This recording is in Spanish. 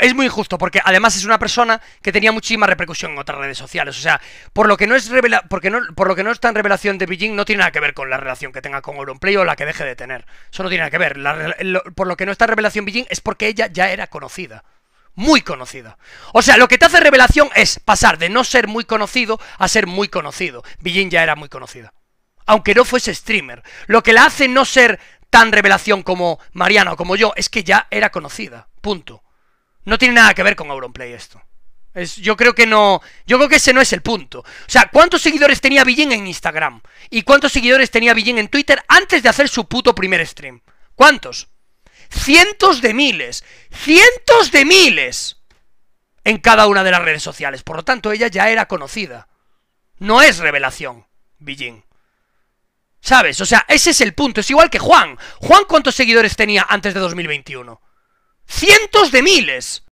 es muy injusto porque además es una persona que tenía muchísima repercusión en otras redes sociales. O sea, por lo que no es revela porque no, por lo que no está en revelación de Beijing no tiene nada que ver con la relación que tenga con Auronplay o la que deje de tener. Eso no tiene nada que ver. por lo que no está en revelación Beijing es porque ella ya era conocida. Muy conocida. O sea, lo que te hace revelación es pasar de no ser muy conocido a ser muy conocido. Beijing ya era muy conocida. Aunque no fuese streamer. Lo que la hace no ser tan revelación como Mariana o como yo es que ya era conocida. Punto. No tiene nada que ver con Auronplay esto. Es, yo creo que no. Yo creo que ese no es el punto. O sea, ¿cuántos seguidores tenía Villén en Instagram? ¿Y cuántos seguidores tenía Villén en Twitter antes de hacer su puto primer stream? ¿Cuántos? Cientos de miles. ¡Cientos de miles! En cada una de las redes sociales. Por lo tanto, ella ya era conocida. No es revelación, Billen. ¿Sabes? O sea, ese es el punto. Es igual que Juan. Juan, ¿cuántos seguidores tenía antes de 2021? cientos de miles.